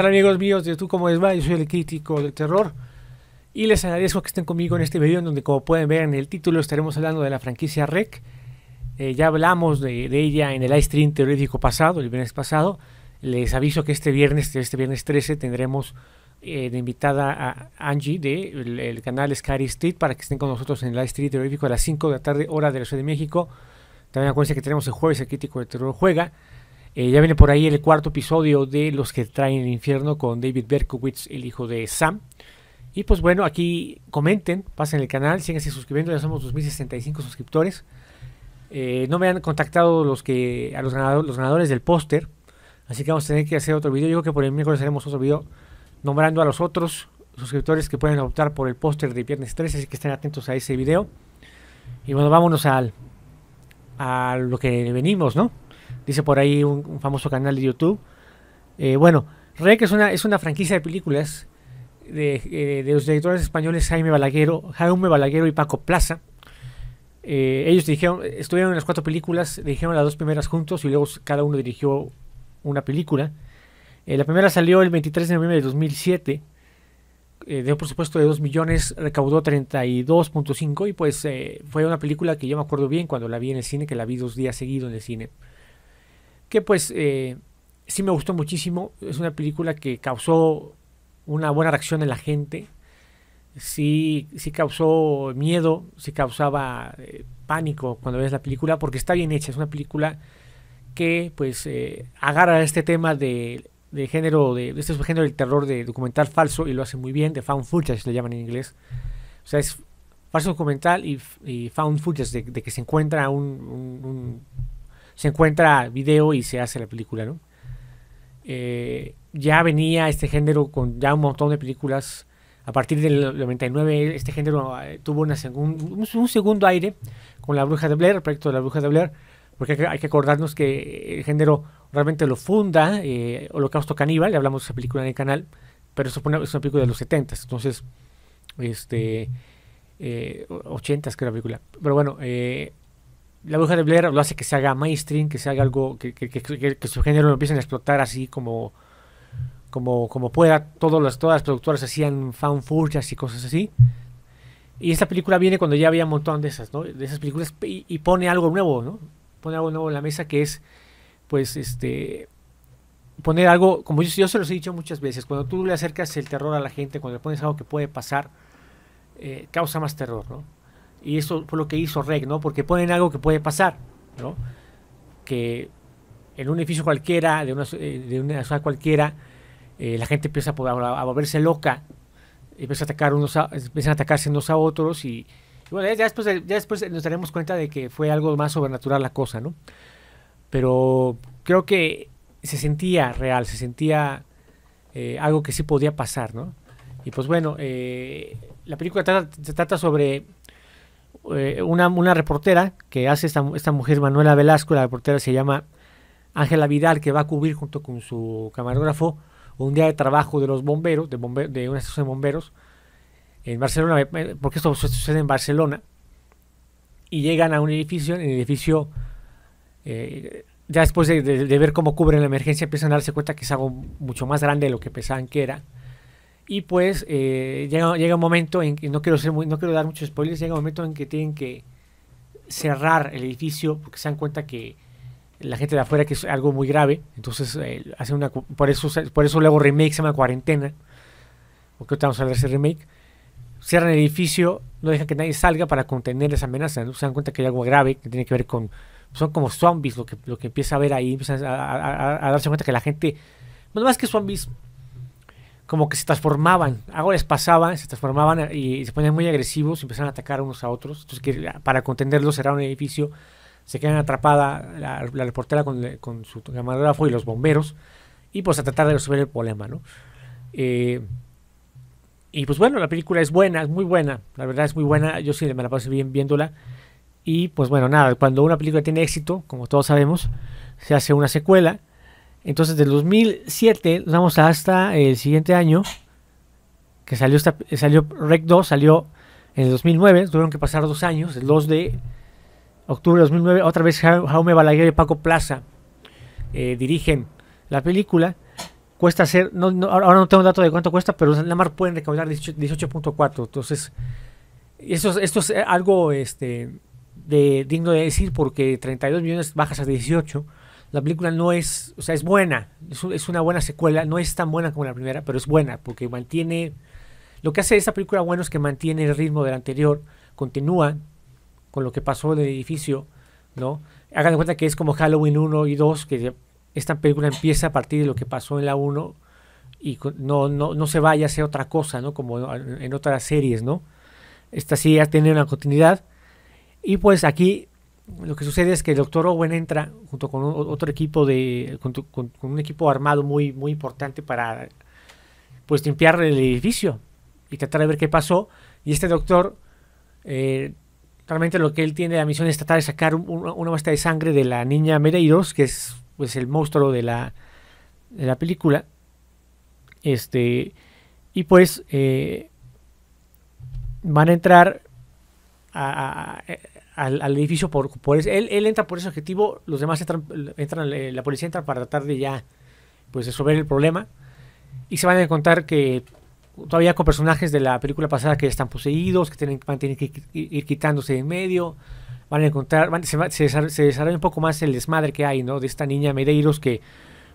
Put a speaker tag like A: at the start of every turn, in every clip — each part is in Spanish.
A: Hola amigos míos de Tú cómo es va? Yo soy el crítico de terror y les agradezco que estén conmigo en este video en donde como pueden ver en el título estaremos hablando de la franquicia REC. Eh, ya hablamos de, ella en el live stream teórico pasado, el viernes pasado. Les aviso que este viernes, este viernes 13 tendremos eh, de invitada a Angie del de, el canal Scary Street para que estén con nosotros en el live stream teórico a las 5 de la tarde hora de la Ciudad de México. También acuérdense que tenemos el jueves el crítico de terror juega. Eh, ya viene por ahí el cuarto episodio de Los que traen el infierno con David Berkowitz, el hijo de Sam. Y pues bueno, aquí comenten, pasen el canal, síganse suscribiendo, ya somos 2065 suscriptores. Eh, no me han contactado los que a los, los ganadores del póster, así que vamos a tener que hacer otro video. Yo creo que por el miércoles haremos otro video nombrando a los otros suscriptores que pueden optar por el póster de viernes 13, así que estén atentos a ese video. Y bueno, vámonos al a lo que venimos, ¿no? dice por ahí un, famoso canal de YouTube. Eh, bueno, que es una, es una franquicia de películas de, eh, de, los directores españoles Jaime Balaguero, Jaume Balaguero y Paco Plaza. Eh, ellos dirigieron, estuvieron en las cuatro películas, dirigieron las dos primeras juntos y luego cada uno dirigió una película. la primera salió el 23 de noviembre de 2007. Eh, de un presupuesto de 2 millones, recaudó 32.5 y pues fue una película que yo me acuerdo bien cuando la vi en el cine, que la vi dos días seguidos en el cine que pues eh, sí me gustó muchísimo. Es una película que causó una buena reacción en la gente. Sí, sí causó miedo, sí causaba eh, pánico cuando ves la película, porque está bien hecha. Es una película que pues eh, agarra este tema de, de género, de, este subgénero del terror de documental falso y lo hace muy bien, de found footage lo llaman en inglés. O sea, es falso documental y, found footage de, que se encuentra un se encuentra video y se hace la película, ¿no? Eh, ya venía este género con ya un montón de películas. A partir del 99 este género eh, tuvo un, segundo aire con La Bruja de Blair, el proyecto de La Bruja de Blair, porque hay que, acordarnos que el género realmente lo funda eh, Holocausto Caníbal, ya hablamos de esa película en el canal, pero eso que es una película de los 70, entonces, este, eh, 80 creo la película, pero bueno, eh, la bruja de Blair lo hace que se haga mainstream, que se haga algo, que, su género lo empiecen a explotar así como, como, como pueda. Todos los, todas las productoras hacían fanfurchas y cosas así. Y esta película viene cuando ya había un montón de esas, ¿no? De esas películas y, pone algo nuevo, ¿no? Pone algo nuevo en la mesa que es, pues, este, poner algo, como yo, se los he dicho muchas veces, cuando tú le acercas el terror a la gente, cuando le pones algo que puede pasar, eh, causa más terror, ¿no? Y eso fue lo que hizo Reg, ¿no? Porque ponen algo que puede pasar, ¿no? Que en un edificio cualquiera, de una, eh, de ciudad cualquiera, eh, la gente empieza a, volverse loca, empieza a, atacar unos empiezan a atacarse unos a otros y, bueno, ya después, después nos daremos cuenta de que fue algo más sobrenatural la cosa, ¿no? Pero creo que se sentía real, se sentía eh, algo que sí podía pasar, ¿no? Y pues bueno, la película trata sobre eh, una, una, reportera que hace esta, esta mujer, Manuela Velasco, la reportera se llama Ángela Vidal, que va a cubrir junto con su camarógrafo un día de trabajo de los bomberos, de, de una estación de bomberos, en Barcelona, eh, porque esto sucede en Barcelona, y llegan a un edificio, en el edificio, eh, ya después de, ver cómo cubren la emergencia, empiezan a darse cuenta que es algo mucho más grande de lo que pensaban que era y pues eh, llega, un momento en que, no quiero, ser muy, no quiero dar muchos spoilers, llega un momento en que tienen que cerrar el edificio porque se dan cuenta que la gente de afuera que es algo muy grave, entonces eh, hacen una por eso por eso luego remake se llama cuarentena. Porque estamos vamos a ver ese remake. Cierran el edificio, no dejan que nadie salga para contener esa amenaza, ¿no? se dan cuenta que hay algo grave que tiene que ver con son como zombies lo que lo que empieza a ver ahí, empiezan a, darse cuenta que la gente pues, más que zombies como que se transformaban, algo les pasaba, se transformaban eh, y, se ponían muy agresivos, y empezaban a atacar unos a otros. Entonces, ah, para contenderlos cerraron el edificio, se quedan atrapada la, reportera con, su camarógrafo y los bomberos, y pues a tratar de resolver el problema, ¿no? Eh, y pues bueno, la película es buena, es muy buena, la verdad es muy buena, yo sí me la pasé bien viéndola. Y pues bueno, nada, cuando una película tiene éxito, como todos sabemos, se hace una secuela entonces, del 2007 vamos hasta el siguiente año, que salió, esta, salió Rec 2, salió en el 2009, tuvieron que pasar dos años, el 2 de octubre de 2009, otra vez Jaume Balaguer y Paco Plaza eh, dirigen la película. Cuesta hacer, no, ahora no tengo dato de cuánto cuesta, pero la mar pueden recaudar 18.4. entonces, esto, esto es algo este, de, digno de decir porque 32 millones bajas a 18 la película no es, o sea, es buena, es, es, una buena secuela, no es tan buena como la primera, pero es buena porque mantiene, lo que hace esta película bueno es que mantiene el ritmo del anterior, continúa con lo que pasó el edificio, ¿no? Hagan de cuenta que es como Halloween 1 y 2, que esta película empieza a partir de lo que pasó en la 1 y no, no, no se vaya a hacer otra cosa, ¿no? Como en otras series, ¿no? Esta sí ya tiene una continuidad. Y pues aquí lo que sucede es que el doctor Owen entra junto con otro equipo de con, un equipo armado muy muy importante para pues limpiar el edificio y tratar de ver qué pasó y este doctor eh, realmente lo que él tiene la misión es tratar de sacar una muestra de sangre de la niña Mereiros que es pues el monstruo de la de la película este y pues eh, van a entrar a, al, edificio por, él, entra por ese objetivo, los demás entran, eh, la policía entra para tratar de ya pues resolver el problema y se van a encontrar que todavía con personajes de la película pasada que están poseídos, que tienen, van a tener que ir quitándose de en medio, van a encontrar, se, desarrolla un poco más el desmadre que hay, ¿no? De esta niña Medeiros que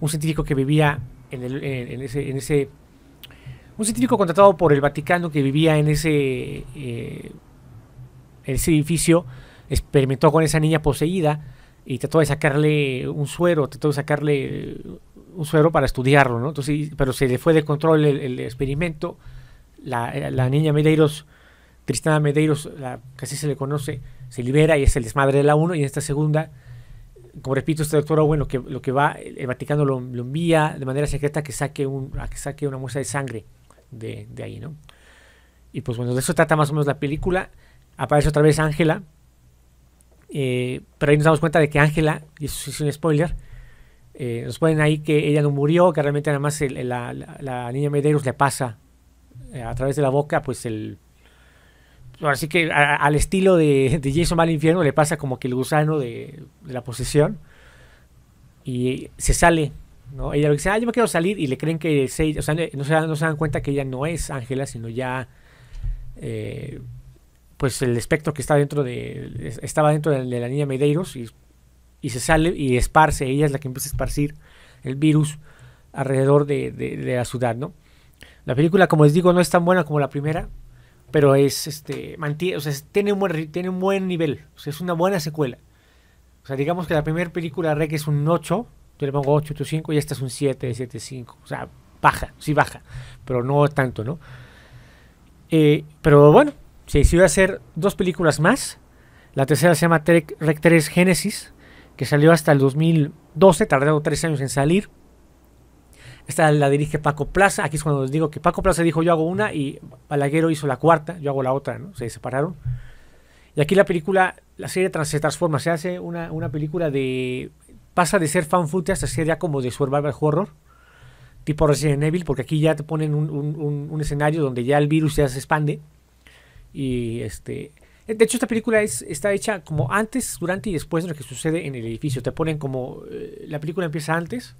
A: un científico que vivía en, en, ese, un científico contratado por el Vaticano que vivía en ese, eh, en ese edificio experimentó con esa niña poseída y trató de sacarle un suero, trató de sacarle un suero para estudiarlo, ¿no? Entonces, pero se le fue de control el, experimento. Eh, la, niña Medeiros, Tristana Medeiros, la, casi se le conoce, se libera y es el desmadre de la uno y en esta segunda, como repito, este doctor Owen lo que, lo que va, el Vaticano lo, envía de manera secreta a que saque, un, que saque una muestra de sangre de, de ahí, ¿no? Y pues bueno, de eso trata más o menos la película. Aparece otra vez Ángela, eh, pero ahí nos damos cuenta de que Ángela, y eso es un spoiler, eh, nos ponen ahí que ella no murió, que realmente nada más la, niña Medeiros le pasa eh, a través de la boca, pues el... Así que al estilo de, de Jason Malinfierno infierno le pasa como que el gusano de, la posesión y se sale, ¿no? Ella dice, ah, yo me quiero salir y le creen que es o sea, no, se, dan, no se dan cuenta que ella no es Ángela, sino ya... Eh, pues el espectro que está dentro de, estaba dentro de, la niña Medeiros y, se sale y esparce, ella es la que empieza a esparcir el virus alrededor de, la ciudad, ¿no? La película, como les digo, no es tan buena como la primera, pero es, este, mantiene, o sea, tiene un buen, tiene un buen nivel, es una buena secuela. O sea, digamos que la primera película Rec es un 8, yo le pongo 8, 8, 5 y esta es un 7, 7, 5, o sea, baja, sí baja, pero no tanto, ¿no? Eh, pero bueno, se decidió hacer dos películas más. La tercera se llama Trek, Genesis, que salió hasta el 2012, tardó tres años en salir. Esta la dirige Paco Plaza. Aquí es cuando les digo que Paco Plaza dijo yo hago una y Balaguero hizo la cuarta, yo hago la otra, ¿no? Se separaron. Y aquí la película, la serie se transforma, se hace una, película de... pasa de ser fan hasta ser ya como de survival horror, tipo Resident Evil, porque aquí ya te ponen un escenario donde ya el virus ya se expande y este, de hecho, esta película es, está hecha como antes, durante y después de lo que sucede en el edificio. Te ponen como. Eh, la película empieza antes,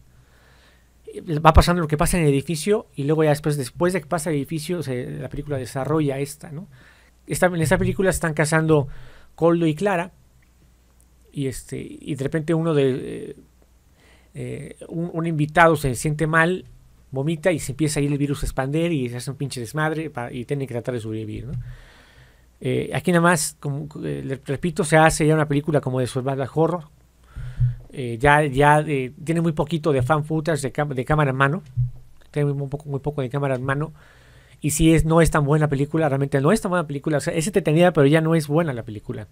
A: eh, va pasando lo que pasa en el edificio, y luego ya después, después de que pasa el edificio, se, la película desarrolla esta, ¿no? en esta película están casando Coldo y Clara, y, este, y de repente uno de. Eh, un, invitado se siente mal, vomita y se empieza a ir el virus a expandir y se hace un pinche desmadre y tienen que tratar de sobrevivir, eh, aquí nada más, como, eh, repito, se hace ya una película como de Survival Horror. Eh, ya ya tiene muy poquito de fan footage de, cámara en mano. Tiene muy poco, muy poco de cámara en mano. Y si es, no es tan buena la película, realmente no es tan buena la película. O sea, es entretenida, pero ya no es buena la película.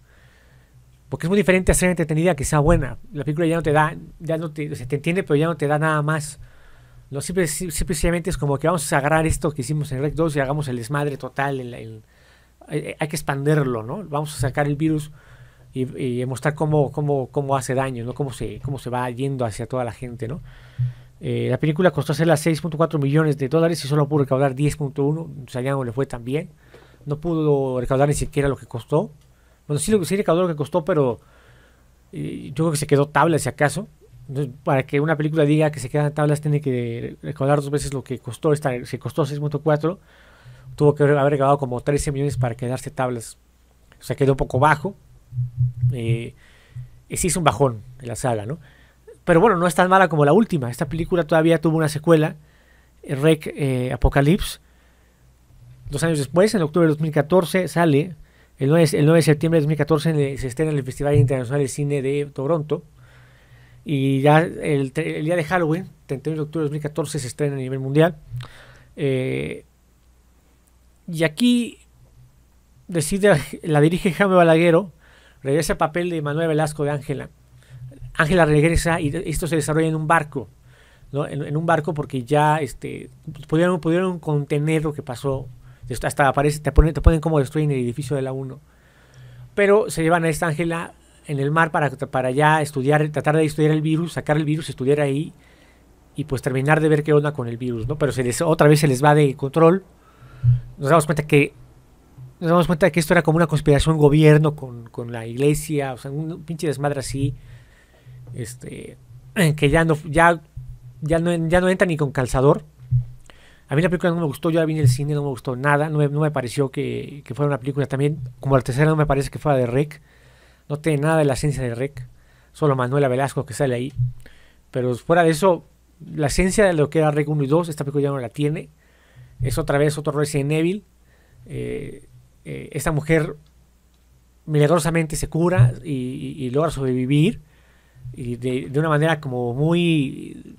A: Porque es muy diferente hacer entretenida que sea buena. La película ya no te da, ya no te, te entiende, pero ya no te da nada más. No, simplemente es como que vamos a agarrar esto que hicimos en Rec 2 y hagamos el desmadre total en la, hay que expanderlo, ¿no? Vamos a sacar el virus y, mostrar cómo, cómo, cómo, hace daño, ¿no? Cómo se, cómo se va yendo hacia toda la gente, ¿no? Eh, la película costó hacerla 6.4 millones de dólares y solo pudo recaudar 10.1. O sea, no le fue tan bien. No pudo recaudar ni siquiera lo que costó. Bueno, sí, recaudó lo que costó, pero eh, yo creo que se quedó tabla si acaso. Entonces, para que una película diga que se quedan tablas, tiene que recaudar dos veces lo que costó. Esta, se costó 6.4 tuvo que haber grabado como 13 millones para quedarse tablas. O sea, quedó un poco bajo. Eh, y es un bajón en la saga, ¿no? Pero bueno, no es tan mala como la última. Esta película todavía tuvo una secuela, eh, Rec eh, Apocalypse. Dos años después, en octubre de 2014, sale. El 9, el 9 de septiembre de 2014 se estrena en el Festival Internacional de Cine de Toronto. Y ya el, el día de Halloween, 31 de octubre de 2014, se estrena a nivel mundial. Eh, y aquí decide, la dirige Jaime Balaguero, regresa el papel de Manuel Velasco de Ángela. Ángela regresa y esto se desarrolla en un barco, ¿no? en, un barco porque ya este, pudieron, pudieron contener lo que pasó. Hasta aparece, te ponen, te ponen como destruyen el edificio de la 1. Pero se llevan a esta Ángela en el mar para, para ya estudiar, tratar de estudiar el virus, sacar el virus, estudiar ahí y pues terminar de ver qué onda con el virus, ¿no? Pero se les, otra vez se les va de control nos damos cuenta que nos damos cuenta que esto era como una conspiración gobierno con, con la iglesia, o sea, un pinche desmadre así, este, que ya no, ya, ya no, ya no entra ni con calzador. A mí la película no me gustó, yo la vi en el cine, no me gustó nada, no me, no me pareció que, que, fuera una película también, como la tercera no me parece que fuera de Rec, no tiene nada de la esencia de Rec, solo Manuela Velasco que sale ahí, pero fuera de eso, la esencia de lo que era Rec 1 y 2, esta película ya no la tiene, es otra vez otro Resident Evil. Eh, eh esta mujer milagrosamente se cura y, logra sobrevivir. Y de, una manera como muy...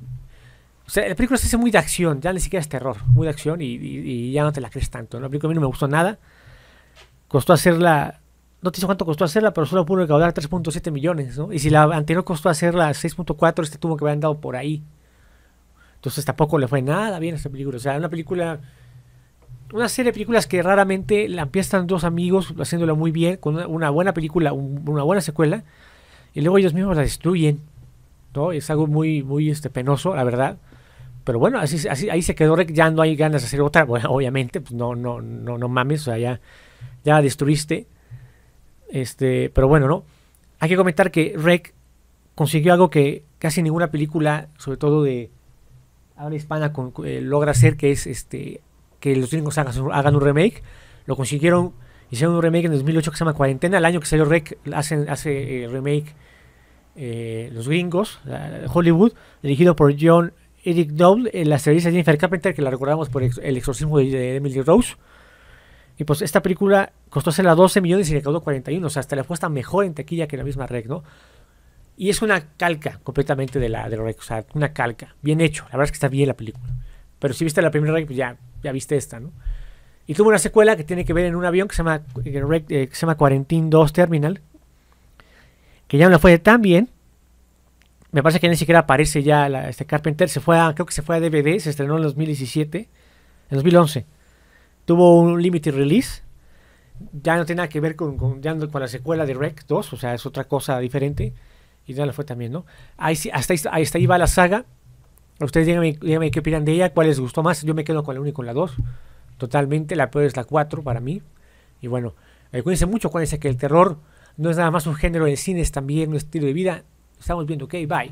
A: O sea, la película se hace muy de acción, ya ni siquiera es terror, muy de acción y, ya no te la crees tanto. ¿no? La película a mí no me gustó nada. Costó hacerla no te hizo cuánto costó hacerla, pero solo pudo recaudar 3.7 millones, Y si la anterior costó hacerla 6.4, este tuvo que haber andado por ahí. Entonces tampoco le fue nada bien a esta película. O sea, una película, una serie de películas que raramente la empiezan dos amigos haciéndola muy bien, con una, buena película, una buena secuela, y luego ellos mismos la destruyen. ¿no? Es algo muy, muy este, penoso, la verdad. Pero bueno, así, así, ahí se quedó Rek, ya no hay ganas de hacer otra, obviamente, pues no, no, no, no mames, o sea, ya, ya la destruiste. Este, pero bueno, ¿no? Hay que comentar que Rec consiguió algo que casi ninguna película, sobre todo de, habla hispana eh, logra hacer que es este que los gringos hagan, un remake. Lo consiguieron, hicieron un remake en 2008 que se llama Cuarentena. El año que salió Rec, hacen, hace eh, remake eh, los gringos, Hollywood, dirigido por John Eric en la serie de Jennifer Carpenter, que la recordamos por El exorcismo de, Emily Rose. Y pues esta película costó hacerla 12 millones y recaudó 41, o sea, hasta la apuesta mejor en taquilla que la misma Rec, ¿no? Y es una calca completamente de la de Rec, o sea, una calca, bien hecho. La verdad es que está bien la película. Pero si viste la primera Rec, pues ya, ya viste esta, ¿no? Y tuvo una secuela que tiene que ver en un avión que se llama, eh, eh, que se llama Quarantine 2 Terminal, que ya no la fue tan bien. Me parece que ni siquiera aparece ya este Carpenter. Se fue a, creo que se fue a DVD, se estrenó en 2017, en 2011. Tuvo un limited release. Ya no tiene nada que ver con, con, con la secuela de Rec 2, o sea, es otra cosa diferente y la fue también, ¿no? Ahí sí, hasta, ahí, va la saga. Ustedes díganme, qué opinan de ella, cuál les gustó más. Yo me quedo con la 1 y con la 2. Totalmente, la peor es la 4 para mí. Y bueno, eh, cuídense mucho, cuál que el terror no es nada más un género de cine, es también un estilo de vida. Estamos viendo, ok, bye.